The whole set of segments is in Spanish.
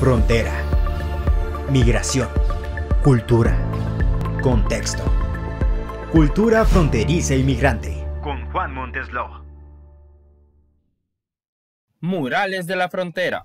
Frontera. Migración. Cultura. Contexto. Cultura fronteriza y migrante. Con Juan Monteslo. Murales de la Frontera.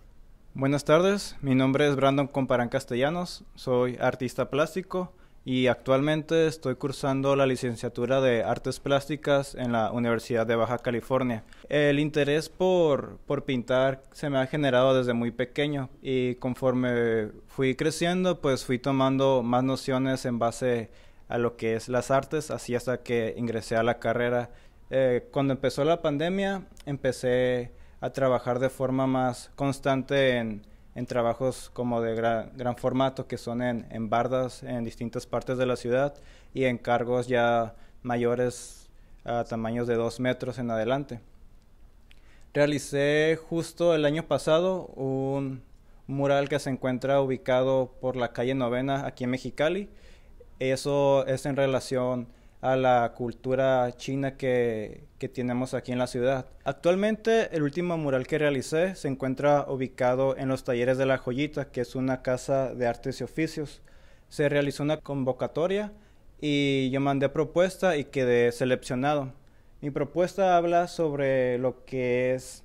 Buenas tardes, mi nombre es Brandon Comparan Castellanos, soy artista plástico y actualmente estoy cursando la licenciatura de Artes Plásticas en la Universidad de Baja California. El interés por, por pintar se me ha generado desde muy pequeño y conforme fui creciendo pues fui tomando más nociones en base a lo que es las artes, así hasta que ingresé a la carrera. Eh, cuando empezó la pandemia empecé a trabajar de forma más constante en en trabajos como de gran, formato que son en, bardas en distintas partes de la ciudad y en cargos ya mayores a tamaños de dos metros en adelante. Realicé justo el año pasado un mural que se encuentra ubicado por la calle Novena aquí en Mexicali. Eso es en relación a la cultura china que, que, tenemos aquí en la ciudad. Actualmente el último mural que realicé se encuentra ubicado en los talleres de La Joyita, que es una casa de artes y oficios. Se realizó una convocatoria y yo mandé propuesta y quedé seleccionado. Mi propuesta habla sobre lo que es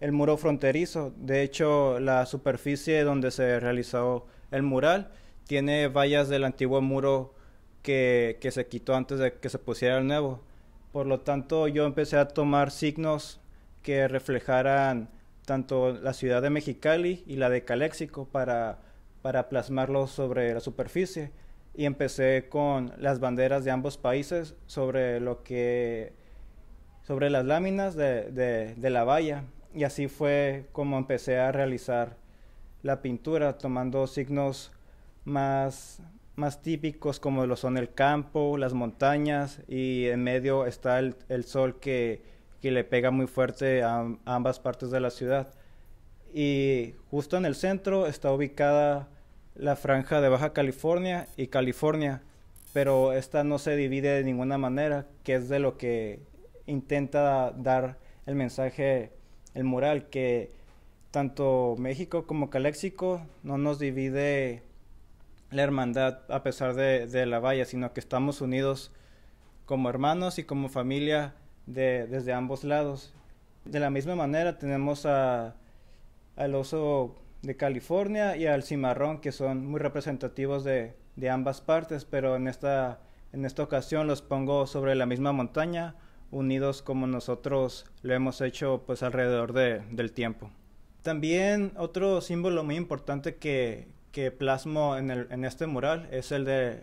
el muro fronterizo. De hecho, la superficie donde se realizó el mural tiene vallas del antiguo muro que, se quitó antes de que se pusiera el nuevo. Por lo tanto, yo empecé a tomar signos que reflejaran tanto la ciudad de Mexicali y la de Caléxico para, para plasmarlo sobre la superficie. Y empecé con las banderas de ambos países sobre lo que sobre las láminas de la valla. Y así fue como empecé a realizar la pintura, tomando signos más más típicos como lo son el campo, las montañas y en medio está el, sol que, que, le pega muy fuerte a, a, ambas partes de la ciudad. Y justo en el centro está ubicada la franja de Baja California y California, pero esta no se divide de ninguna manera, que es de lo que intenta dar el mensaje, el mural, que tanto México como Caléxico no nos divide la hermandad a pesar de, de, la valla, sino que estamos unidos como hermanos y como familia de, desde ambos lados. De la misma manera tenemos al oso de California y al cimarrón, que son muy representativos de, ambas partes, pero en esta, en esta ocasión los pongo sobre la misma montaña, unidos como nosotros lo hemos hecho pues alrededor del tiempo. También otro símbolo muy importante que, que plasmo en, el, en este mural es el de,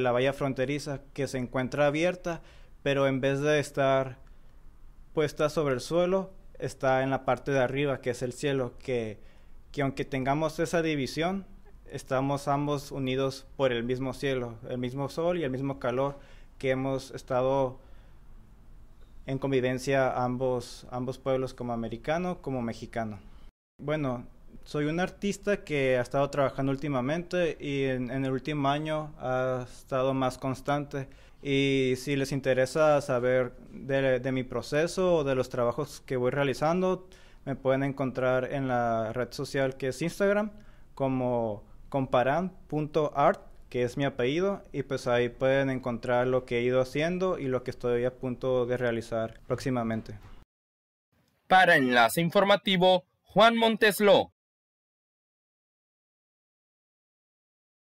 la valla fronteriza que se encuentra abierta, pero en vez de estar puesta sobre el suelo, está en la parte de arriba, que es el cielo, que, que aunque tengamos esa división, estamos ambos unidos por el mismo cielo, el mismo sol y el mismo calor que hemos estado en convivencia ambos, ambos pueblos como americano como mexicano. Bueno, soy un artista que ha estado trabajando últimamente y en, el último año ha estado más constante. Y si les interesa saber de, mi proceso o de los trabajos que voy realizando, me pueden encontrar en la red social que es Instagram como comparan.art, que es mi apellido, y pues ahí pueden encontrar lo que he ido haciendo y lo que estoy a punto de realizar próximamente. Para Enlace Informativo, Juan Monteslo.